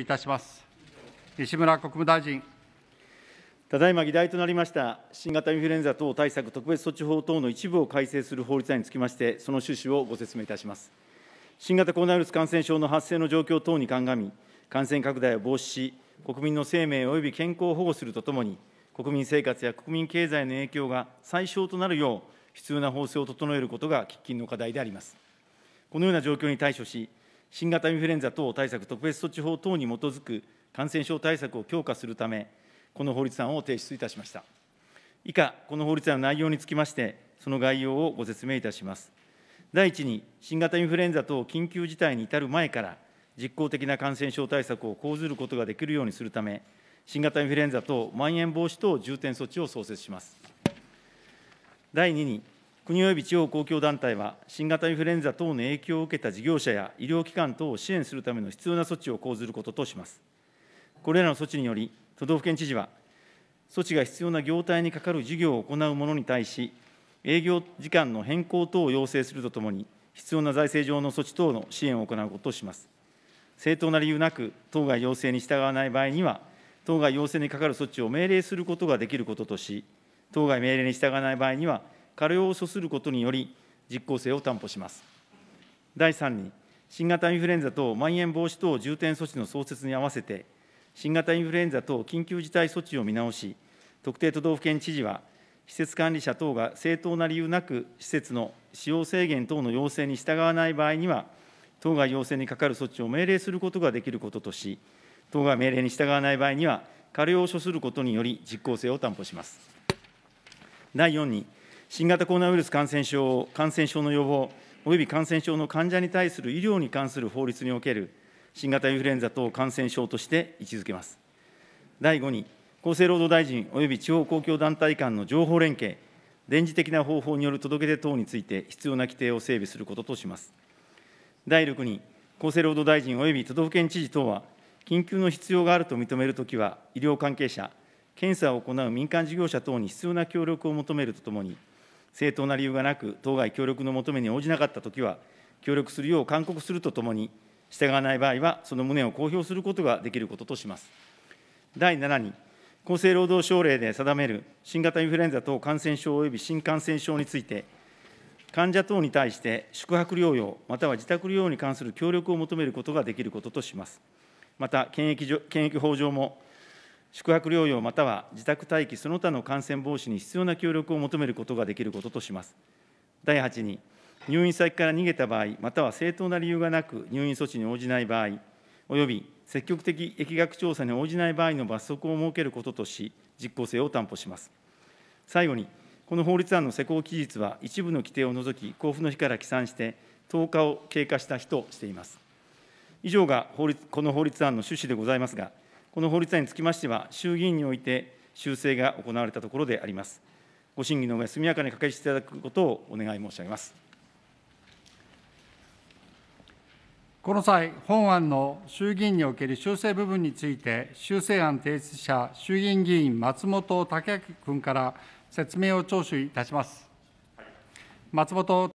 いたします西村国務大臣ただいま議題となりました新型インフルエンザ等対策特別措置法等の一部を改正する法律案につきましてその趣旨をご説明いたします新型コロナウイルス感染症の発生の状況等に鑑み感染拡大を防止し国民の生命及び健康を保護するとともに国民生活や国民経済の影響が最小となるよう必要な法制を整えることが喫緊の課題でありますこのような状況に対処し新型インフルエンザ等対策特別措置法等に基づく感染症対策を強化するため、この法律案を提出いたしました。以下、この法律案の内容につきまして、その概要をご説明いたします。第1に、新型インフルエンザ等緊急事態に至る前から、実効的な感染症対策を講ずることができるようにするため、新型インフルエンザ等まん延防止等重点措置を創設します。第2に、国および地方公共団体は、新型インフルエンザ等の影響を受けた事業者や医療機関等を支援するための必要な措置を講ずることとします。これらの措置により、都道府県知事は、措置が必要な業態に係る事業を行う者に対し、営業時間の変更等を要請するとともに、必要な財政上の措置等の支援を行うこととします。正当な理由なく、当該要請に従わない場合には、当該要請に係る措置を命令することができることとし、当該命令に従わない場合には、過料を処することにより、実効性を担保します。第3に、新型インフルエンザ等まん延防止等重点措置の創設に合わせて、新型インフルエンザ等緊急事態措置を見直し、特定都道府県知事は、施設管理者等が正当な理由なく、施設の使用制限等の要請に従わない場合には、当該要請に係る措置を命令することができることとし、当該命令に従わない場合には、過料を処することにより実効性を担保します。第4に、新型コロナウイルス感染症、感染症の予防、および感染症の患者に対する医療に関する法律における新型インフルエンザ等感染症として位置づけます。第5に、厚生労働大臣および地方公共団体間の情報連携、電磁的な方法による届け出等について必要な規定を整備することとします。第6に、厚生労働大臣および都道府県知事等は、緊急の必要があると認めるときは、医療関係者、検査を行う民間事業者等に必要な協力を求めるとともに、正当な理由がなく、当該協力の求めに応じなかったときは、協力するよう勧告するとともに、従わない場合は、その旨を公表することができることとします。第7に、厚生労働省令で定める新型インフルエンザ等感染症及び新感染症について、患者等に対して宿泊療養、または自宅療養に関する協力を求めることができることとします。また検疫検疫法上も、宿泊療養または自宅待機その他の感染防止に必要な協力を求めることができることとします。第8に、入院先から逃げた場合、または正当な理由がなく入院措置に応じない場合、および積極的疫学調査に応じない場合の罰則を設けることとし、実効性を担保します。最後に、この法律案の施行期日は一部の規定を除き、交付の日から起算して、10日を経過した日としています。以上が法律この法律案の趣旨でございますが、この法律案につきましては、衆議院において修正が行われたところであります。ご審議の上、速やかに可決していただくことをお願い申し上げます。この際、本案の衆議院における修正部分について、修正案提出者、衆議院議員、松本剛明君から説明を聴取いたします。松本